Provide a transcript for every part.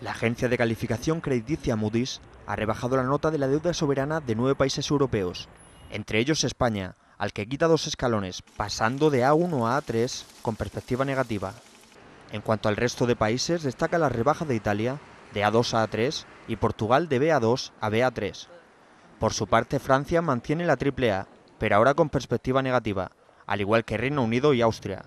La agencia de calificación crediticia Moody's ha rebajado la nota de la deuda soberana de nueve países europeos, entre ellos España, al que quita dos escalones, pasando de A1 a A3 con perspectiva negativa. En cuanto al resto de países, destaca la rebaja de Italia de A2 a A3 y Portugal de BA2 a BA3. Por su parte, Francia mantiene la A, pero ahora con perspectiva negativa, al igual que Reino Unido y Austria.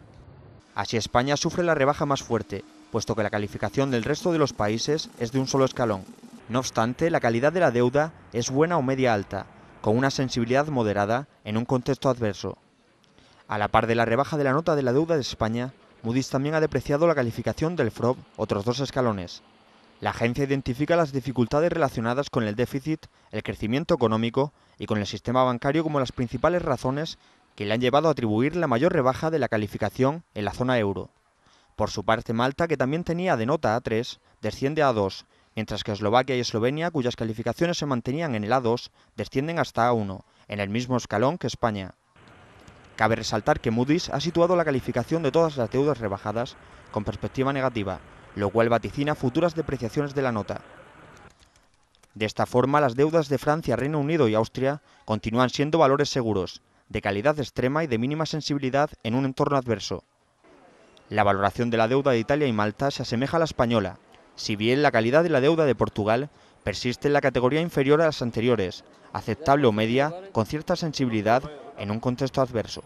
Así España sufre la rebaja más fuerte, puesto que la calificación del resto de los países es de un solo escalón. No obstante, la calidad de la deuda es buena o media alta, con una sensibilidad moderada en un contexto adverso. A la par de la rebaja de la nota de la deuda de España, Moody's también ha depreciado la calificación del FROB otros dos escalones. La agencia identifica las dificultades relacionadas con el déficit, el crecimiento económico y con el sistema bancario como las principales razones que le han llevado a atribuir la mayor rebaja de la calificación en la zona euro. Por su parte, Malta, que también tenía de nota A3, desciende a A2, mientras que Eslovaquia y Eslovenia, cuyas calificaciones se mantenían en el A2, descienden hasta A1, en el mismo escalón que España. Cabe resaltar que Moody's ha situado la calificación de todas las deudas rebajadas con perspectiva negativa, lo cual vaticina futuras depreciaciones de la nota. De esta forma, las deudas de Francia, Reino Unido y Austria continúan siendo valores seguros, de calidad extrema y de mínima sensibilidad en un entorno adverso. La valoración de la deuda de Italia y Malta se asemeja a la española, si bien la calidad de la deuda de Portugal persiste en la categoría inferior a las anteriores, aceptable o media, con cierta sensibilidad en un contexto adverso.